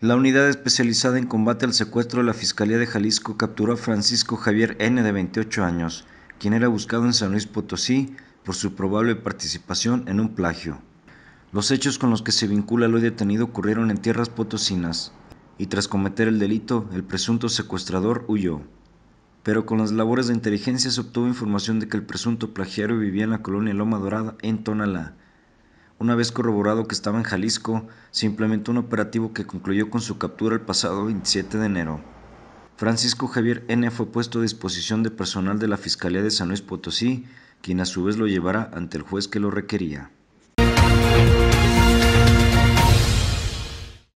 La unidad especializada en combate al secuestro de la Fiscalía de Jalisco capturó a Francisco Javier N. de 28 años, quien era buscado en San Luis Potosí por su probable participación en un plagio. Los hechos con los que se vincula al hoy detenido ocurrieron en tierras potosinas, y tras cometer el delito, el presunto secuestrador huyó. Pero con las labores de inteligencia se obtuvo información de que el presunto plagiario vivía en la colonia Loma Dorada, en Tonalá, una vez corroborado que estaba en Jalisco, se implementó un operativo que concluyó con su captura el pasado 27 de enero. Francisco Javier N. fue puesto a disposición de personal de la Fiscalía de San Luis Potosí, quien a su vez lo llevará ante el juez que lo requería.